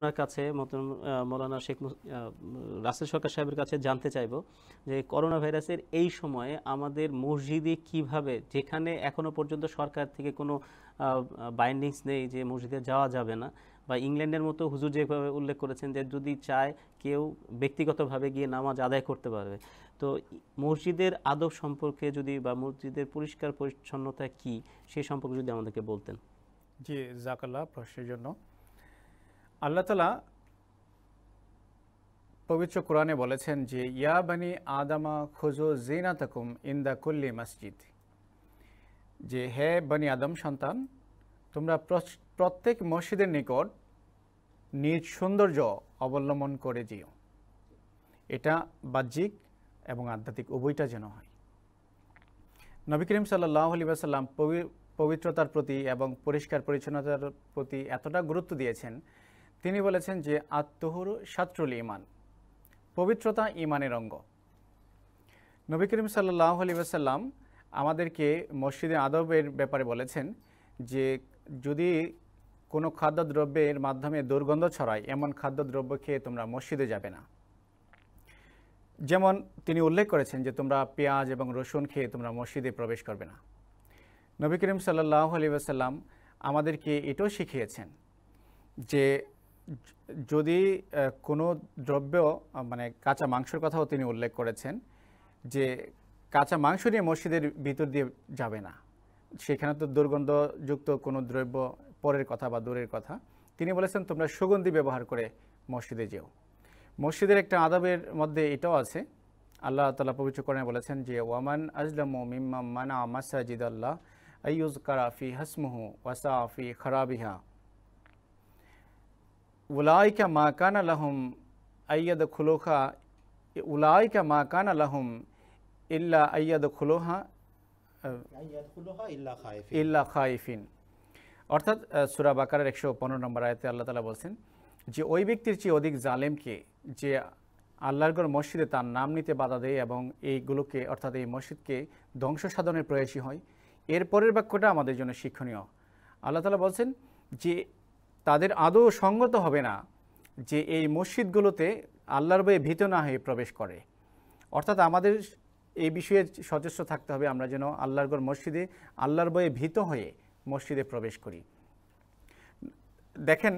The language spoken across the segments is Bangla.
আপনার কাছে মতন মৌলানা শেখ রাসেল সরকার সাহেবের কাছে জানতে চাইব যে করোনা ভাইরাসের এই সময়ে আমাদের মসজিদে কিভাবে যেখানে এখনও পর্যন্ত সরকার থেকে কোনো বাইন্ডিংস নেই যে মসজিদে যাওয়া যাবে না বা ইংল্যান্ডের মতো হুজুর যেভাবে উল্লেখ করেছেন যে যদি চায় কেউ ব্যক্তিগতভাবে গিয়ে নামাজ আদায় করতে পারবে তো মসজিদের আদব সম্পর্কে যদি বা মসজিদের পরিষ্কার পরিচ্ছন্নতা কি সে সম্পর্কে যদি আমাদেরকে বলতেন জি জাকাল্লা প্রশ্নের জন্য আল্লাহ তালা পবিত্র কোরআনে বলেছেন যে ইয়া বানি আদামা খুজো জেনা তাকুম ইন্দা কুল্লি মসজিদ যে হে বানি আদম সন্তান তোমরা প্রত্যেক মসজিদের নিকট নিজ সৌন্দর্য অবলম্বন করে যেও এটা বাহ্যিক এবং আধ্যাত্মিক উভয়টা যেন হয় নবী করিম সাল্লাহ আলী পবিত্রতার প্রতি এবং পরিষ্কার পরিচ্ছন্নতার প্রতি এতটা গুরুত্ব দিয়েছেন তিনি বলেছেন যে আত্মহর সাত্রুল ইমান পবিত্রতা ইমানের অঙ্গ নবী করিম সাল্লাহ আলী আসাল্লাম আমাদেরকে মসজিদে আদবের ব্যাপারে বলেছেন যে যদি কোনো খাদ্যদ্রব্যের মাধ্যমে দুর্গন্ধ ছড়ায় এমন খাদ্যদ্রব্য খেয়ে তোমরা মসজিদে যাবে না যেমন তিনি উল্লেখ করেছেন যে তোমরা পেঁয়াজ এবং রসুন খেয়ে তোমরা মসজিদে প্রবেশ করবে না নবী করিম সাল্লাহ আলী আসাল্লাম আমাদেরকে এটাও শিখিয়েছেন যে যদি কোনো দ্রব্য মানে কাঁচা মাংসের কথাও তিনি উল্লেখ করেছেন যে কাঁচা মাংস নিয়ে মসজিদের ভিতর দিয়ে যাবে না সেখানে তো দুর্গন্ধযুক্ত কোনো দ্রব্য পরের কথা বা দূরের কথা তিনি বলেছেন তোমরা সুগন্ধি ব্যবহার করে মসজিদে যেও মসজিদের একটা আদাবের মধ্যে এটাও আছে আল্লাহ তালা পবিত্র করেন বলেছেন যে ওয়ামান আজলাম মিম্মা মানা মাসাজিদ আল্লাহ আইউজ কারাফি হাসমুহু ওয়াসাফি খারাবিহা উলাইকা মা কান আলহম আয়াদ খুলোহা উলাইকা মা কান আলহম ইল্লা আয়াদ খুলোহা ইল্লা খাইফিন অর্থাৎ uh, সুরা বাকারের একশো পনেরো নম্বর আয়তে আল্লাহ তালা বলছেন যে ওই ব্যক্তির চেয়ে অধিক জালেমকে যে আল্লাহরগড় মসজিদে তার নাম নিতে বাধা দেয় এবং এইগুলোকে অর্থাৎ এই মসজিদকে ধ্বংস সাধনের প্রয়াসী হয় এরপরের বাক্যটা আমাদের জন্য শিক্ষণীয় আল্লাহ তালা বলছেন যে তাদের আদৌ সঙ্গত হবে না যে এই মসজিদগুলোতে আল্লাহর বয়ে ভীত না হয়ে প্রবেশ করে অর্থাৎ আমাদের এই বিষয়ে সচেষ্ট থাকতে হবে আমরা যেন আল্লাহরগড় মসজিদে আল্লাহর বয়ে ভীত হয়ে মসজিদে প্রবেশ করি দেখেন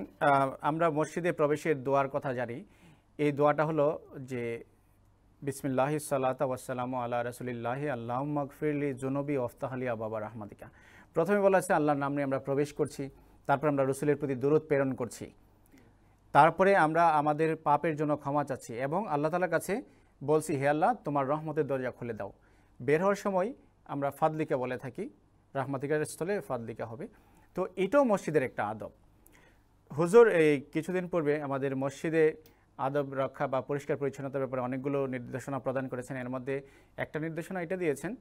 আমরা মসজিদে প্রবেশের দোয়ার কথা জানি এই দোয়াটা হলো যে সাল্লা সাল্লাতাম আল্লাহ রসুলিল্লাহ আল্লাহ মকফিরলি জুনবি ওফতাহালি আবাবা রহমাদিকা প্রথমে বলা হচ্ছে আল্লাহর নাম নিয়ে আমরা প্রবেশ করছি তারপর আমরা রসুলের প্রতি দূরত প্রেরণ করছি তারপরে আমরা আমাদের পাপের জন্য ক্ষমা চাচ্ছি এবং আল্লাহ তালার কাছে বলছি হে আল্লাহ তোমার রহমতের দরজা খুলে দাও বের হওয়ার সময় আমরা ফাদলিকা বলে থাকি রাহমাতিকার স্থলে ফাদলিকা হবে তো এটাও মসজিদের একটা আদব হুজুর এই কিছুদিন পূর্বে আমাদের মসজিদে আদব রক্ষা বা পরিষ্কার পরিচ্ছন্নতার ব্যাপারে অনেকগুলো নির্দেশনা প্রদান করেছেন এর মধ্যে একটা নির্দেশনা এটা দিয়েছেন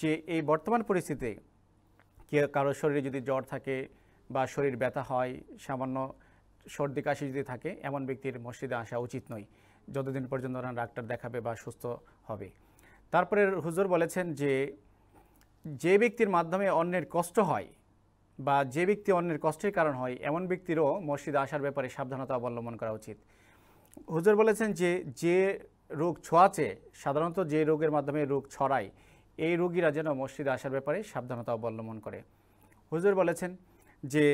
যে এই বর্তমান পরিস্থিতিতে কারোর শরীরে যদি জ্বর থাকে বা শরীর ব্যথা হয় সামান্য সর্দি কাশি যদি থাকে এমন ব্যক্তির মসজিদে আসা উচিত নয় যতদিন পর্যন্ত ওনার ডাক্তার দেখাবে বা সুস্থ হবে তারপরে হুজুর বলেছেন যে যে ব্যক্তির মাধ্যমে অন্যের কষ্ট হয় বা যে ব্যক্তি অন্যের কষ্টের কারণ হয় এমন ব্যক্তিরও মসজিদে আসার ব্যাপারে সাবধানতা অবলম্বন করা উচিত হুজুর বলেছেন যে যে রোগ ছোঁয়াচে সাধারণত যে রোগের মাধ্যমে রোগ ছড়ায় এই রোগীরা যেন মসজিদে আসার ব্যাপারে সাবধানতা অবলম্বন করে হুজুর বলেছেন যে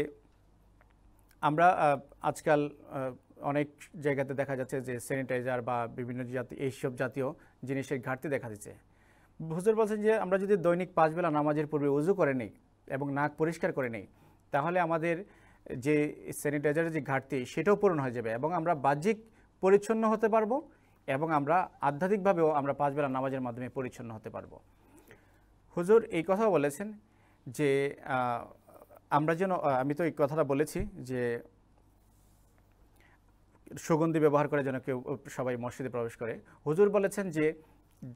আমরা আজকাল অনেক জায়গাতে দেখা যাচ্ছে যে স্যানিটাইজার বা বিভিন্ন জাতি এইসব জাতীয় জিনিসের ঘাটতি দেখা দিচ্ছে হুজুর বলছেন যে আমরা যদি দৈনিক পাঁচবেলা নামাজের পূর্বে উজু করে নিই এবং নাক পরিষ্কার করে নিই তাহলে আমাদের যে স্যানিটাইজারের যে ঘাটতি সেটাও পূরণ হয়ে যাবে এবং আমরা বাহ্যিক পরিচ্ছন্ন হতে পারবো এবং আমরা আধ্যাত্মিকভাবেও আমরা পাঁচবেলা নামাজের মাধ্যমে পরিচ্ছন্ন হতে পারবো হুজুর এই কথা বলেছেন যে আমরা যেন আমি তো এই কথাটা বলেছি যে সুগন্ধি ব্যবহার করে যেন কেউ সবাই মসজিদে প্রবেশ করে হুজুর বলেছেন যে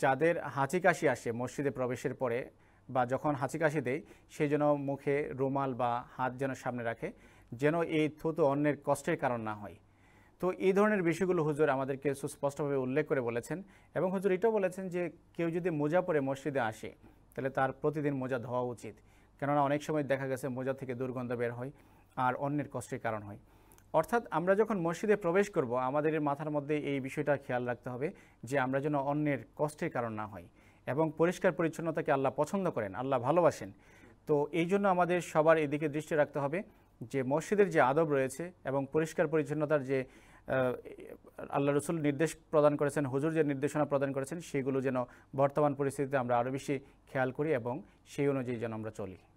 যাদের হাঁচি কাশি আসে মসজিদে প্রবেশের পরে বা যখন হাঁচি কাশি দেয় সে যেন মুখে রুমাল বা হাত যেন সামনে রাখে যেন এই থুতু অন্যের কষ্টের কারণ না হয় তো এই ধরনের বিষয়গুলো হুজুর আমাদেরকে সুস্পষ্টভাবে উল্লেখ করে বলেছেন এবং হুজুর এটাও বলেছেন যে কেউ যদি মোজা পরে মসজিদে আসে তাহলে তার প্রতিদিন মোজা ধোয়া উচিত কেননা অনেক সময় দেখা গেছে মোজা থেকে দুর্গন্ধ বের হয় আর অন্যের কষ্টের কারণ হয় অর্থাৎ আমরা যখন মসজিদে প্রবেশ করব আমাদের মাথার মধ্যে এই বিষয়টা খেয়াল রাখতে হবে যে আমরা যেন অন্যের কষ্টের কারণ না হয় এবং পরিষ্কার পরিচ্ছন্নতাকে আল্লাহ পছন্দ করেন আল্লাহ ভালোবাসেন তো এই জন্য আমাদের সবার এদিকে দৃষ্টি রাখতে হবে যে মসজিদের যে আদব রয়েছে এবং পরিষ্কার পরিচ্ছন্নতার যে আল্লাহ রসুল নির্দেশ প্রদান করেছেন হুজুর যে নির্দেশনা প্রদান করেছেন সেগুলো যেন বর্তমান পরিস্থিতিতে আমরা আরও বেশি খেয়াল করি এবং সেই অনুযায়ী যেন আমরা চলি